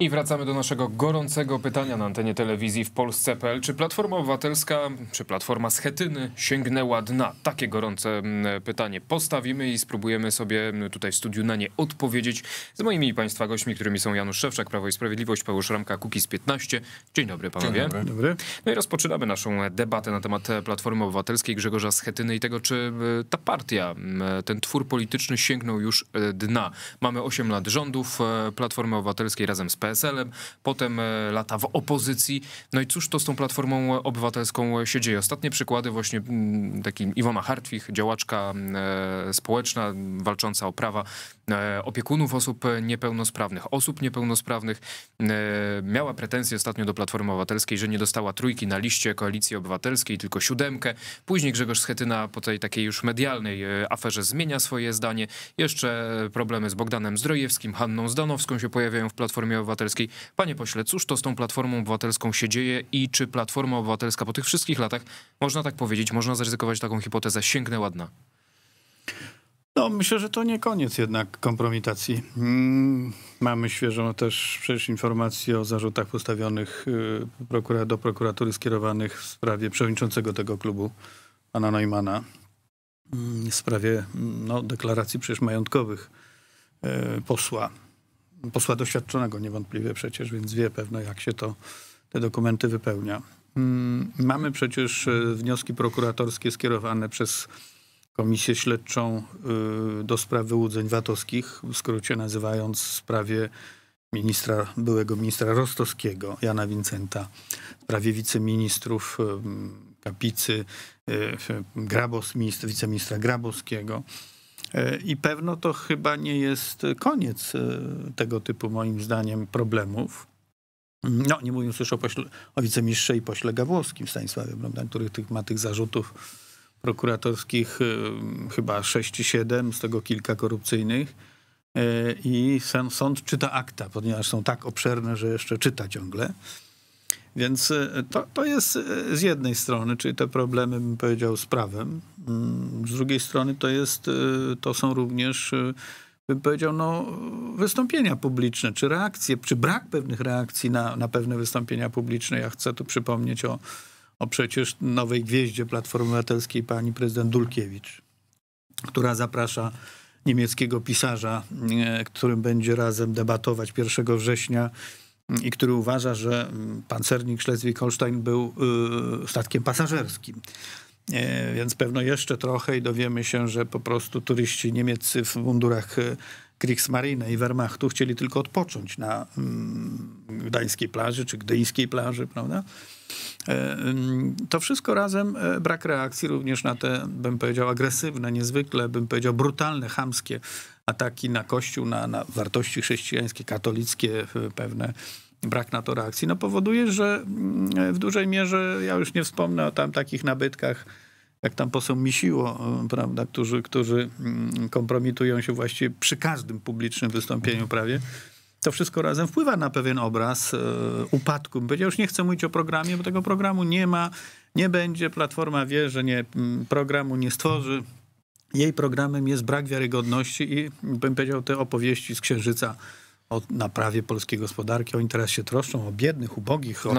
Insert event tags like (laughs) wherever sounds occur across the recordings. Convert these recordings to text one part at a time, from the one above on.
I wracamy do naszego gorącego pytania na antenie telewizji w Polsce.pl. Czy Platforma Obywatelska, czy Platforma Schetyny sięgnęła dna? Takie gorące mm, pytanie postawimy i spróbujemy sobie mm, tutaj w studiu na nie odpowiedzieć z moimi Państwa gośćmi, którymi są Janusz Szewczak, Prawo i Sprawiedliwość, Paweł Szramka, z 15. Dzień dobry panowie. Dzień dobry. No i rozpoczynamy naszą debatę na temat e, Platformy Obywatelskiej Grzegorza Schetyny i tego, czy e, ta partia, mm, e, ten twór polityczny sięgnął już dna. Mamy 8 lat rządów Platformy Obywatelskiej razem z PSL-em, potem e, lata w opozycji. No i cóż to z tą Platformą Obywatelską się dzieje? Ostatnie przykłady właśnie mm, takim Iwona Hartwich, działaczka mm, e, społeczna walcząca o prawa e, opiekunów osób niepełnosprawnych, osób niepełnosprawnych. Miała pretensje ostatnio do Platformy Obywatelskiej, że nie dostała trójki na liście Koalicji Obywatelskiej, tylko siódemkę. Później Grzegorz Schetyna po tej takiej już medialnej aferze zmienia swoje zdanie. Jeszcze problemy z Bogdanem Zdrojewskim, Hanną Zdanowską się pojawiają w Platformie Obywatelskiej. Obywatelskiej. Panie pośle, cóż to z tą Platformą Obywatelską się dzieje i czy Platforma Obywatelska po tych wszystkich latach, można tak powiedzieć, można zaryzykować taką hipotezę, sięgnę ładna. No, myślę, że to nie koniec jednak kompromitacji. Mm, mamy świeżą też przecież informację o zarzutach postawionych y, do prokuratury skierowanych w sprawie przewodniczącego tego klubu, pana Neumana, mm, w sprawie mm, no, deklaracji przecież majątkowych y, posła posła doświadczonego niewątpliwie przecież, więc wie pewno jak się to, te dokumenty wypełnia. Mm, mamy przecież e, wnioski prokuratorskie skierowane przez Komisję Śledczą e, do spraw wyłudzeń VAT-owskich, w skrócie nazywając sprawie ministra, byłego ministra Rostowskiego, Jana Wincenta, w sprawie wiceministrów e, Kapicy, Grabos, wiceministra Grabowskiego E, I pewno to chyba nie jest koniec e, tego typu, moim zdaniem, problemów. Mm, no, nie mówiąc już o, pośle, o wicemistrze i pośle Gawłowskim Stanisławie, prawda, który tych, ma tych zarzutów prokuratorskich y, chyba 6 czy 7, z tego kilka korupcyjnych. Y, I sąd czyta akta, ponieważ są tak obszerne, że jeszcze czyta ciągle. Więc y, to, to jest y, z jednej strony, czyli te problemy, bym powiedział, z prawem. Mm, z drugiej strony to, jest, y, to są również, bym powiedział, no, wystąpienia publiczne, czy reakcje, czy brak pewnych reakcji na, na pewne wystąpienia publiczne. Ja chcę tu przypomnieć o, o przecież nowej gwieździe Platformy Obywatelskiej, pani prezydent Dulkiewicz, która zaprasza niemieckiego pisarza, którym będzie razem debatować 1 września Mm, i który uważa, że mm, pancernik Schleswig-Holstein był y, statkiem pasażerskim. E, więc pewno jeszcze trochę i dowiemy się, że po prostu turyści niemieccy w mundurach y, Kriegsmarine i Wehrmachtu chcieli tylko odpocząć na mm, gdańskiej plaży czy gdyńskiej plaży, prawda? E, to wszystko razem e, brak reakcji również na te, bym powiedział, agresywne, niezwykle, bym powiedział, brutalne, chamskie ataki na Kościół, na, na wartości chrześcijańskie, katolickie, e, pewne brak na to reakcji, no powoduje, że mm, w dużej mierze, ja już nie wspomnę o tam takich nabytkach, jak tam poseł Misiło, e, prawda, którzy, którzy mm, kompromitują się właściwie przy każdym publicznym wystąpieniu mhm. prawie, to wszystko razem wpływa na pewien obraz e, upadku. Ja już nie chcę mówić o programie, bo tego programu nie ma, nie będzie. Platforma wie, że nie, mm, programu nie stworzy jej programem jest brak wiarygodności i bym powiedział te opowieści z Księżyca o naprawie polskiej gospodarki, oni teraz się troszczą o biednych, ubogich, o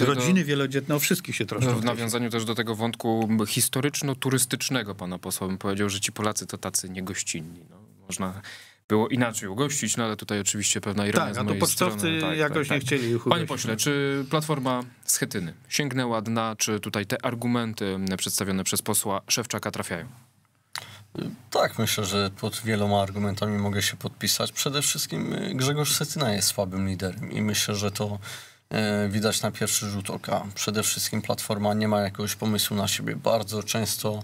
rodziny do... wielodzietne, o wszystkich się troszczą. W nawiązaniu też do tego wątku historyczno-turystycznego pana posła bym powiedział, że ci Polacy to tacy niegościnni. No, można było inaczej ugościć, no ale tutaj oczywiście pewna ironia tak, z mojej a to pocztowcy tak, jakoś tak, nie tak. chcieli ugościć. Panie pośle, czy Platforma Schetyny sięgnęła dna, czy tutaj te argumenty przedstawione przez posła Szewczaka trafiają? Tak, myślę, że pod wieloma argumentami mogę się podpisać. Przede wszystkim y, Grzegorz Setyna jest słabym liderem i myślę, że to E, widać na pierwszy rzut oka. Przede wszystkim Platforma nie ma jakiegoś pomysłu na siebie. Bardzo często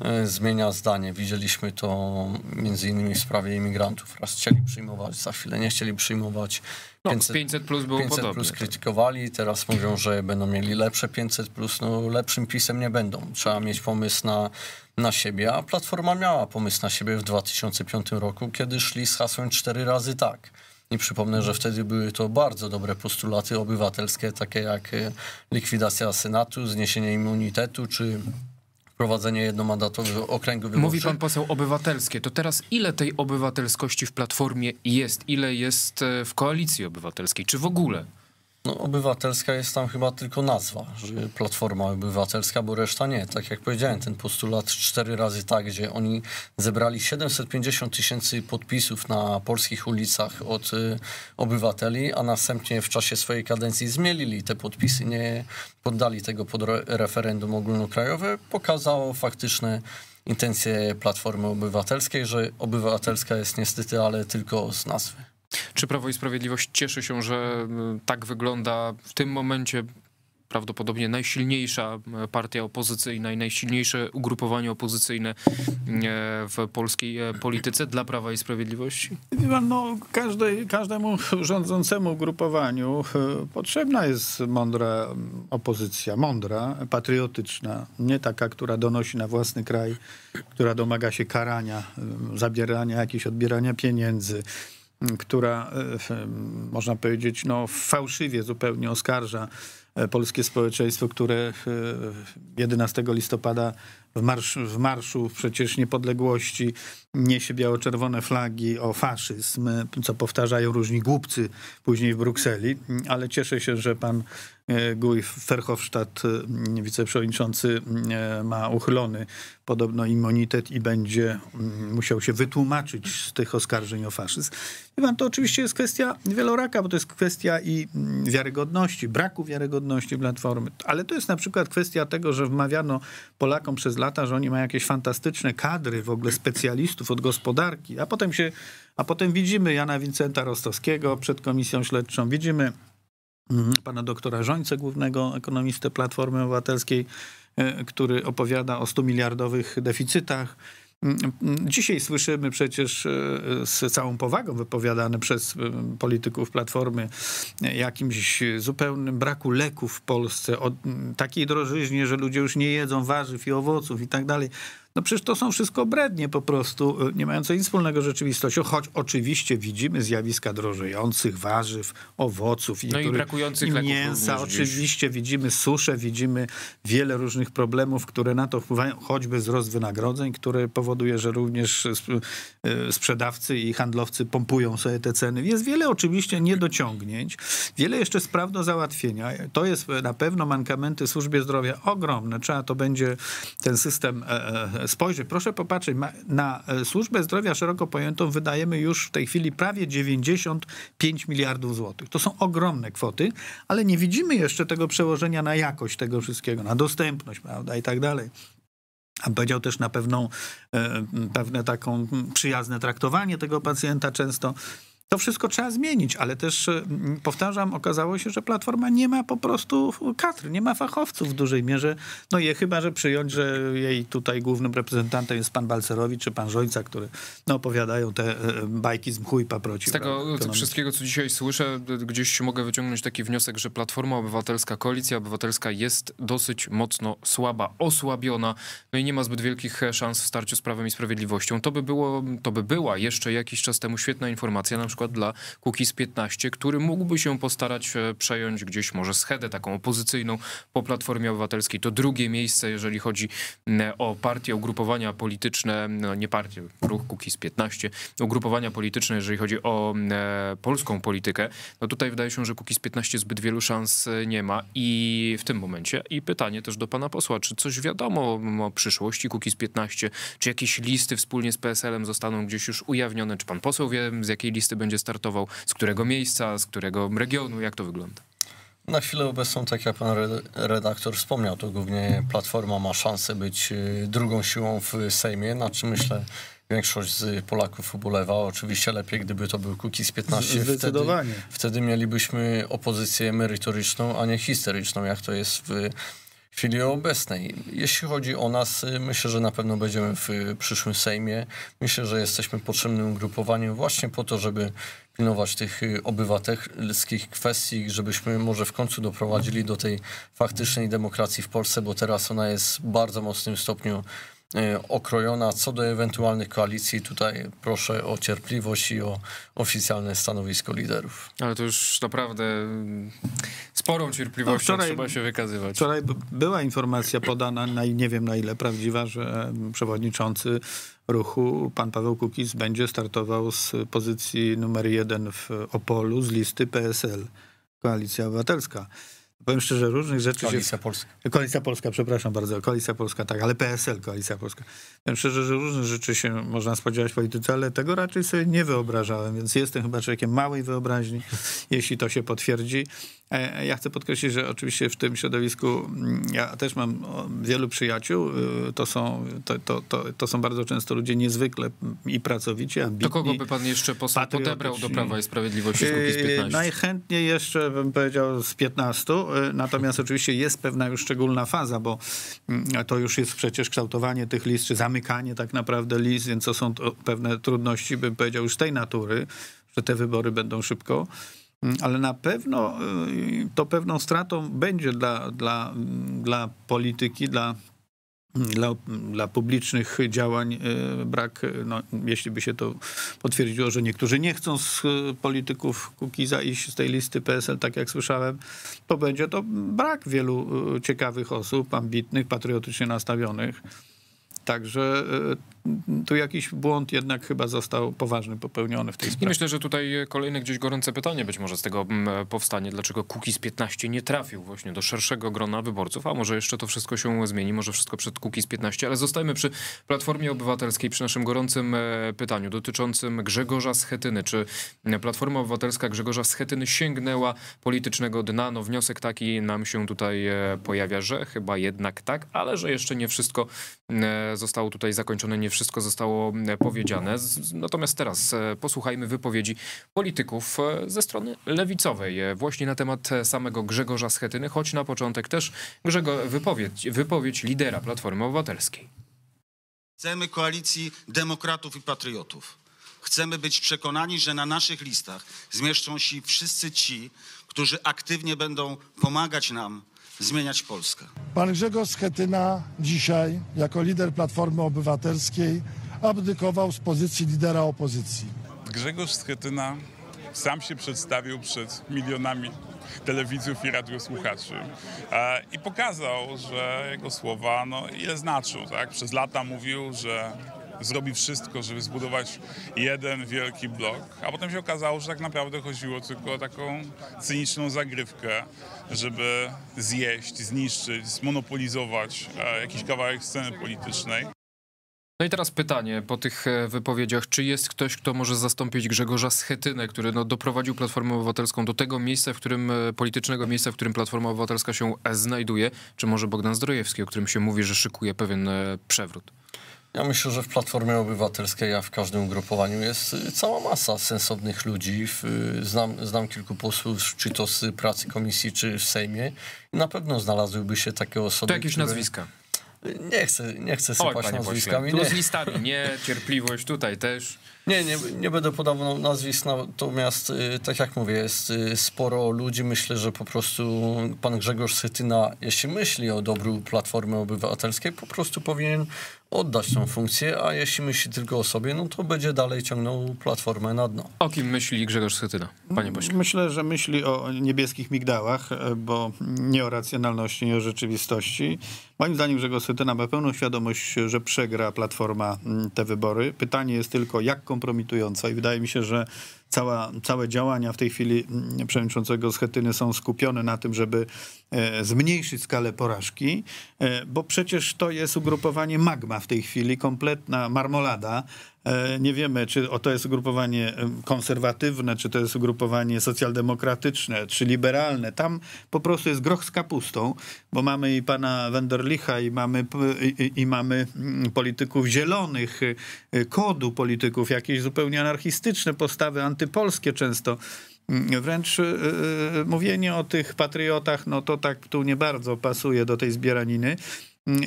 e, zmienia zdanie. Widzieliśmy to między innymi w sprawie imigrantów. Raz chcieli przyjmować, za chwilę nie chcieli przyjmować. 500, no, 500 plus było 500 podobnie, plus tak. krytykowali, teraz mówią, że będą mieli lepsze 500 plus, no lepszym pisem nie będą. Trzeba mieć pomysł na, na siebie, a Platforma miała pomysł na siebie w 2005 roku, kiedy szli z hasłem cztery razy tak. I przypomnę, że wtedy były to bardzo dobre postulaty obywatelskie, takie jak e, likwidacja Senatu, zniesienie immunitetu czy wprowadzenie jednomandatowych okręgów wyborczych. Mówi pan poseł obywatelskie. To teraz ile tej obywatelskości w Platformie jest? Ile jest e, w Koalicji Obywatelskiej? Czy w ogóle? No, obywatelska jest tam chyba tylko nazwa, że Platforma Obywatelska, bo reszta nie. Tak jak powiedziałem, ten postulat cztery razy tak, gdzie oni zebrali 750 tysięcy podpisów na polskich ulicach od y, obywateli, a następnie w czasie swojej kadencji zmielili te podpisy, nie poddali tego pod referendum ogólnokrajowe, pokazało faktyczne intencje Platformy Obywatelskiej, że obywatelska jest niestety, ale tylko z nazwy. Czy Prawo i Sprawiedliwość cieszy się, że tak wygląda w tym momencie prawdopodobnie najsilniejsza partia opozycyjna i najsilniejsze ugrupowanie opozycyjne e, w polskiej e, polityce dla Prawa i Sprawiedliwości? No, każdej, każdemu rządzącemu ugrupowaniu e, potrzebna jest mądra opozycja, mądra, patriotyczna, nie taka, która donosi na własny kraj, która domaga się karania, zabierania jakichś, odbierania pieniędzy, która e, można powiedzieć no, fałszywie zupełnie oskarża e, polskie społeczeństwo, które 11 e, listopada w, marsz, w marszu przecież niepodległości niesie biało-czerwone flagi o faszyzm, co powtarzają różni głupcy później w Brukseli, ale cieszę się, że pan e, Guy Verhofstadt, e, wiceprzewodniczący, e, ma uchylony podobno immunitet i będzie mm, musiał się wytłumaczyć z tych oskarżeń o faszyzm. I pan, to oczywiście jest kwestia wieloraka, bo to jest kwestia i mm, wiarygodności, braku wiarygodności Platformy, ale to jest na przykład kwestia tego, że wmawiano Polakom przez lata, że oni mają jakieś fantastyczne kadry w ogóle specjalistów od gospodarki, a potem się, a potem widzimy Jana Wincenta Rostowskiego przed komisją śledczą, widzimy mm, pana doktora Żońce, głównego ekonomistę Platformy Obywatelskiej, e, który opowiada o 100 miliardowych deficytach Mm, mm, dzisiaj słyszymy przecież e, z całą powagą wypowiadane przez e, polityków Platformy e, jakimś zupełnym braku leków w Polsce, o takiej drożyźnie, że ludzie już nie jedzą warzyw i owoców i tak dalej. No przecież to są wszystko brednie po prostu, y, nie mające nic wspólnego z rzeczywistością, choć oczywiście widzimy zjawiska drożejących warzyw, owoców i, no i brakujących i mięsa. Oczywiście widzimy suszę, widzimy wiele różnych problemów, które na to wpływają, choćby wzrost wynagrodzeń, który powoduje, że również y, sprzedawcy i handlowcy pompują sobie te ceny. Jest wiele oczywiście niedociągnięć, wiele jeszcze spraw do załatwienia. To jest na pewno mankamenty w służbie zdrowia ogromne. Trzeba to będzie ten system e, e, Spojrzyj, proszę popatrzeć, na e, służbę zdrowia szeroko pojętą wydajemy już w tej chwili prawie 95 miliardów złotych. To są ogromne kwoty, ale nie widzimy jeszcze tego przełożenia na jakość tego wszystkiego, na dostępność, prawda, i tak dalej. A powiedział też na pewną, e, pewne taką przyjazne traktowanie tego pacjenta często. To wszystko trzeba zmienić, ale też y, powtarzam, okazało się, że Platforma nie ma po prostu kadr, nie ma fachowców w dużej mierze. No je chyba, że przyjąć, że jej tutaj głównym reprezentantem jest pan Balcerowicz czy pan Żońca, który no, opowiadają te e, bajki z mchu i paproci. Z tego wszystkiego, co dzisiaj słyszę, gdzieś mogę wyciągnąć taki wniosek, że Platforma Obywatelska, Koalicja Obywatelska jest dosyć mocno słaba, osłabiona, no i nie ma zbyt wielkich e, szans w starciu z Prawem i Sprawiedliwością. To by, było, to by była jeszcze jakiś czas temu świetna informacja, na przykład przykład dla Kukiz 15, który mógłby się postarać e, przejąć gdzieś może schedę taką opozycyjną po Platformie Obywatelskiej. To drugie miejsce, jeżeli chodzi o partie, ugrupowania polityczne, no nie partie, ruch Kukiz 15, ugrupowania polityczne, jeżeli chodzi o e, polską politykę. No tutaj wydaje się, że Kukiz 15 zbyt wielu szans e, nie ma i w tym momencie. I pytanie też do pana posła, czy coś wiadomo o przyszłości Kukiz 15, czy jakieś listy wspólnie z PSL-em zostaną gdzieś już ujawnione, czy pan poseł wie, z jakiej listy będzie będzie startował, z którego miejsca, z którego regionu, jak to wygląda? Na chwilę obecną, tak jak pan redaktor wspomniał, to głównie Platforma ma szansę być y, drugą siłą w Sejmie, na czym myślę większość z Polaków ubolewa. Oczywiście lepiej, gdyby to był z 15. Zdecydowanie. Wtedy, wtedy mielibyśmy opozycję merytoryczną, a nie historyczną, jak to jest w w chwili obecnej. Jeśli chodzi o nas, y, myślę, że na pewno będziemy w y, przyszłym Sejmie. Myślę, że jesteśmy potrzebnym ugrupowaniem właśnie po to, żeby pilnować tych y, obywatelskich kwestii, żebyśmy może w końcu doprowadzili do tej faktycznej demokracji w Polsce, bo teraz ona jest w bardzo mocnym stopniu E, okrojona co do ewentualnych koalicji. Tutaj proszę o cierpliwość i o oficjalne stanowisko liderów. Ale to już naprawdę mm, sporą cierpliwością no trzeba się wykazywać. Wczoraj była informacja podana, na, nie wiem na ile prawdziwa, że mm, przewodniczący ruchu pan Paweł Kukiz będzie startował z pozycji numer jeden w Opolu z listy PSL, Koalicja Obywatelska. Powiem szczerze, różnych rzeczy Koalicja się... Polska. Koalicja Polska, przepraszam bardzo. Koalicja Polska, tak, ale PSL, Koalicja Polska. Powiem szczerze, że różnych rzeczy się można spodziewać w polityce, ale tego raczej sobie nie wyobrażałem, więc jestem chyba człowiekiem małej wyobraźni, (laughs) jeśli to się potwierdzi. E, e, ja chcę podkreślić, że oczywiście w tym środowisku mm, ja też mam wielu przyjaciół. Y, to są, to, to, to, to są bardzo często ludzie niezwykle i pracowici, ambitni. To kogo by pan jeszcze poseł odebrał do Prawa i Sprawiedliwości z 15? Y, najchętniej jeszcze bym powiedział z 15, E, natomiast oczywiście jest pewna już szczególna faza, bo mm, to już jest przecież kształtowanie tych list, czy zamykanie tak naprawdę list, więc to są to pewne trudności, bym powiedział, już tej natury, że te wybory będą szybko mm, ale na pewno y, to pewną stratą będzie dla, dla, mm, dla polityki, dla dla, dla, publicznych działań e, brak, e, no, jeśli by się to potwierdziło, że niektórzy nie chcą z e, polityków Kukiza iść z tej listy PSL, tak jak słyszałem, to będzie to brak wielu ciekawych osób, ambitnych, patriotycznie nastawionych. Także tu jakiś błąd jednak chyba został poważny popełniony w tej sprawie. I myślę, że tutaj kolejne gdzieś gorące pytanie być może z tego mm, powstanie, dlaczego Kukiz 15 nie trafił właśnie do szerszego grona wyborców, a może jeszcze to wszystko się zmieni, może wszystko przed Kukiz 15, ale zostajmy przy Platformie Obywatelskiej, przy naszym gorącym e, pytaniu dotyczącym Grzegorza Schetyny. Czy Platforma Obywatelska Grzegorza Schetyny sięgnęła politycznego dna? No wniosek taki nam się tutaj e, pojawia, że chyba jednak tak, ale że jeszcze nie wszystko e, zostało tutaj zakończone, nie wszystko zostało mm, powiedziane. Natomiast teraz e, posłuchajmy wypowiedzi polityków e, ze strony lewicowej e, właśnie na temat samego Grzegorza Schetyny, choć na początek też Grzegorz, wypowiedź, wypowiedź lidera Platformy Obywatelskiej. Chcemy koalicji demokratów i patriotów. Chcemy być przekonani, że na naszych listach zmieszczą się wszyscy ci, którzy aktywnie będą pomagać nam zmieniać Polskę. Pan Grzegorz Schetyna dzisiaj, jako lider Platformy Obywatelskiej, abdykował z pozycji lidera opozycji. Grzegorz Schetyna sam się przedstawił przed milionami telewizjów i radiosłuchaczy i pokazał, że jego słowa no, ile znaczą. Tak? Przez lata mówił, że zrobi wszystko, żeby zbudować jeden wielki blok, a potem się okazało, że tak naprawdę chodziło tylko o taką cyniczną zagrywkę, żeby zjeść, zniszczyć, zmonopolizować e, jakiś kawałek sceny politycznej. No i teraz pytanie po tych e, wypowiedziach, czy jest ktoś, kto może zastąpić Grzegorza Schetynę, który no, doprowadził Platformę Obywatelską do tego miejsca, w którym e, politycznego miejsca, w którym Platforma Obywatelska się znajduje, czy może Bogdan Zdrojewski, o którym się mówi, że szykuje pewien przewrót? Ja myślę, że w Platformie Obywatelskiej, a w każdym ugrupowaniu jest y, cała masa sensownych ludzi. Y, znam, znam kilku posłów, czy to z pracy komisji, czy w Sejmie. na pewno znalazłyby się takie osoby. To jakieś które... nazwiska. Y, nie chcę, nie chcę sypać Oj, nazwiskami. Pośle, tu nie. z listami, nie, cierpliwość tutaj też. Nie, nie, nie będę podawał no, nazwisk, natomiast tak jak mówię, jest sporo ludzi. Myślę, że po prostu pan Grzegorz Sytyna, jeśli myśli o dobru Platformy Obywatelskiej, po prostu powinien oddać tą funkcję, a jeśli myśli tylko o sobie, no to będzie dalej ciągnął platformę na dno. O kim myśli Grzegorz Schetyna, panie pośle? Myślę, że myśli o niebieskich migdałach, e, bo nie o racjonalności, nie o rzeczywistości. Moim zdaniem Grzegorz Schetyna ma pełną świadomość, że przegra platforma te wybory. Pytanie jest tylko, jak kompromitująca i wydaje mi się, że cała, całe działania w tej chwili mm, przewodniczącego Schetyny są skupione na tym, żeby e, zmniejszyć skalę porażki, e, bo przecież to jest ugrupowanie magma w tej chwili, kompletna marmolada, E, nie wiemy, czy to jest ugrupowanie e, konserwatywne, czy to jest ugrupowanie socjaldemokratyczne, czy liberalne. Tam po prostu jest groch z kapustą, bo mamy i pana Wenderlicha, i mamy, i, i mamy mm, polityków zielonych, e, kodu polityków, jakieś zupełnie anarchistyczne postawy, antypolskie często. Mm, wręcz yy, mówienie o tych patriotach, no to tak tu nie bardzo pasuje do tej zbieraniny.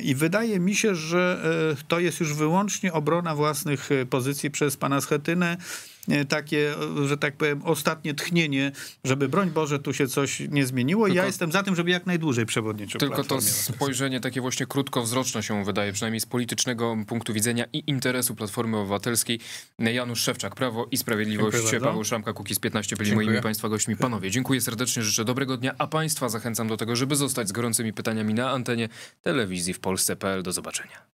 I wydaje mi się, że e, to jest już wyłącznie obrona własnych e, pozycji przez pana Schetynę. E, takie, że tak powiem, ostatnie tchnienie, żeby broń Boże, tu się coś nie zmieniło. Tylko, ja jestem za tym, żeby jak najdłużej przewodniczył. Tylko to spojrzenie takie właśnie krótkowzroczne się wydaje, przynajmniej z politycznego punktu widzenia i interesu Platformy Obywatelskiej. Janusz Szewczak, Prawo i Sprawiedliwość, Paweł bardzo. Szramka, Kukiz 15 byli Dziękuję. moimi Państwa gośćmi. Panowie, dziękuję serdecznie, życzę dobrego dnia, a Państwa zachęcam do tego, żeby zostać z gorącymi pytaniami na antenie telewizji w Polsce.pl. Do zobaczenia.